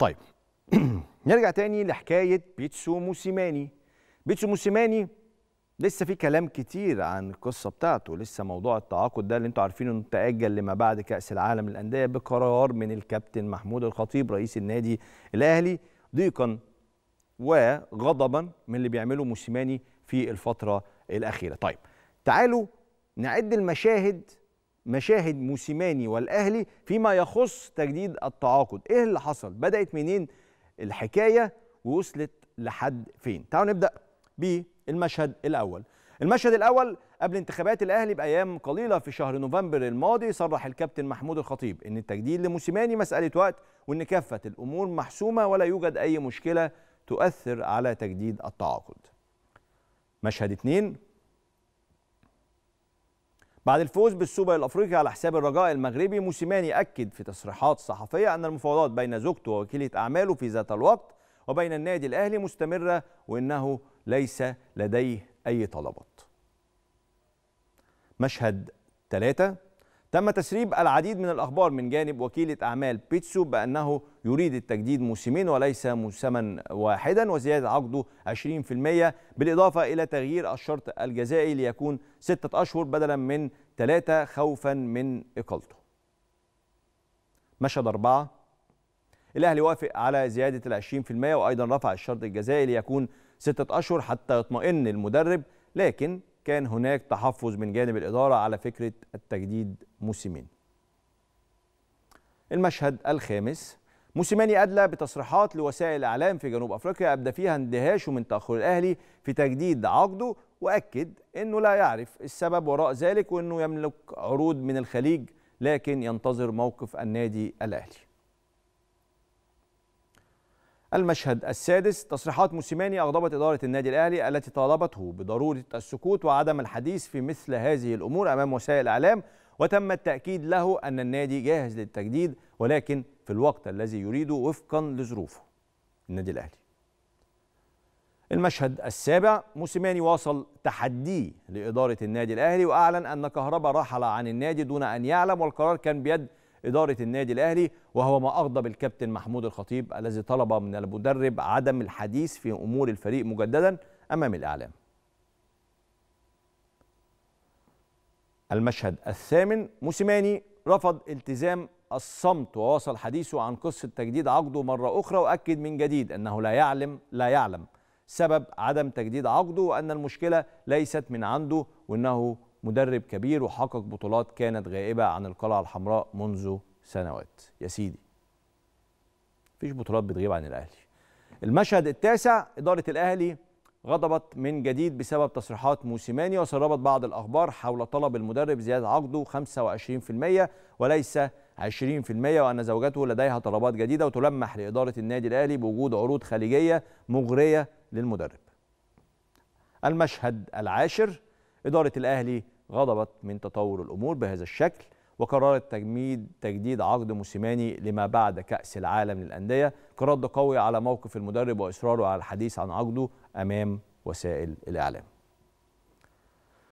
طيب نرجع تاني لحكايه بيتسو موسيماني بيتسو موسيماني لسه في كلام كتير عن القصه بتاعته لسه موضوع التعاقد ده اللي انتوا عارفينه انه تاجل لما بعد كاس العالم للانديه بقرار من الكابتن محمود الخطيب رئيس النادي الاهلي ضيقا وغضبا من اللي بيعمله موسيماني في الفتره الاخيره طيب تعالوا نعد المشاهد مشاهد موسيماني والاهلي فيما يخص تجديد التعاقد ايه اللي حصل بدات منين الحكايه ووصلت لحد فين تعالوا نبدا بالمشهد الاول المشهد الاول قبل انتخابات الاهلي بايام قليله في شهر نوفمبر الماضي صرح الكابتن محمود الخطيب ان التجديد لموسيماني مساله وقت وان كافه الامور محسومه ولا يوجد اي مشكله تؤثر على تجديد التعاقد مشهد اثنين بعد الفوز بالسوبر الافريقي على حساب الرجاء المغربي موسيماني اكد في تصريحات صحفيه ان المفاوضات بين زوجته ووكيله اعماله في ذات الوقت وبين النادي الاهلي مستمره وانه ليس لديه اي طلبات. مشهد ثلاثه تم تسريب العديد من الأخبار من جانب وكيلة أعمال بيتسو بأنه يريد التجديد موسمين وليس موسما واحدا وزيادة عقده 20% بالإضافة إلى تغيير الشرط الجزائي ليكون ستة أشهر بدلا من ثلاثة خوفا من إقالته مشهد أربعة الأهلي وافق على زيادة ال 20% وأيضا رفع الشرط الجزائي ليكون ستة أشهر حتى يطمئن المدرب لكن كان هناك تحفظ من جانب الإدارة على فكرة التجديد موسمين المشهد الخامس موسيماني أدلى بتصريحات لوسائل الإعلام في جنوب أفريقيا أبدى فيها اندهاشه من تأخر الأهلي في تجديد عقده وأكد أنه لا يعرف السبب وراء ذلك وأنه يملك عروض من الخليج لكن ينتظر موقف النادي الأهلي المشهد السادس تصريحات موسيماني أغضبت إدارة النادي الأهلي التي طالبته بضرورة السكوت وعدم الحديث في مثل هذه الأمور أمام وسائل الإعلام وتم التأكيد له أن النادي جاهز للتجديد ولكن في الوقت الذي يريده وفقا لظروفه النادي الأهلي المشهد السابع موسيماني واصل تحديه لإدارة النادي الأهلي وأعلن أن كهربا رحل عن النادي دون أن يعلم والقرار كان بيد إدارة النادي الأهلي وهو ما أغضب الكابتن محمود الخطيب الذي طلب من المدرب عدم الحديث في أمور الفريق مجددا أمام الإعلام المشهد الثامن موسيماني رفض التزام الصمت وواصل حديثه عن قصة تجديد عقده مرة أخرى وأكد من جديد أنه لا يعلم لا يعلم سبب عدم تجديد عقده وأن المشكلة ليست من عنده وأنه مدرب كبير وحقق بطولات كانت غائبة عن القلعة الحمراء منذ سنوات يا سيدي مفيش بطولات بتغيب عن الأهلي المشهد التاسع إدارة الأهلي غضبت من جديد بسبب تصريحات موسيماني وسربت بعض الأخبار حول طلب المدرب زيادة عقده 25% وليس 20% وأن زوجته لديها طلبات جديدة وتلمح لإدارة النادي الأهلي بوجود عروض خليجية مغرية للمدرب المشهد العاشر إدارة الأهلي غضبت من تطور الأمور بهذا الشكل وقررت تجميد تجديد عقد موسيماني لما بعد كأس العالم للأندية كرد قوي على موقف المدرب وإصراره على الحديث عن عقده أمام وسائل الإعلام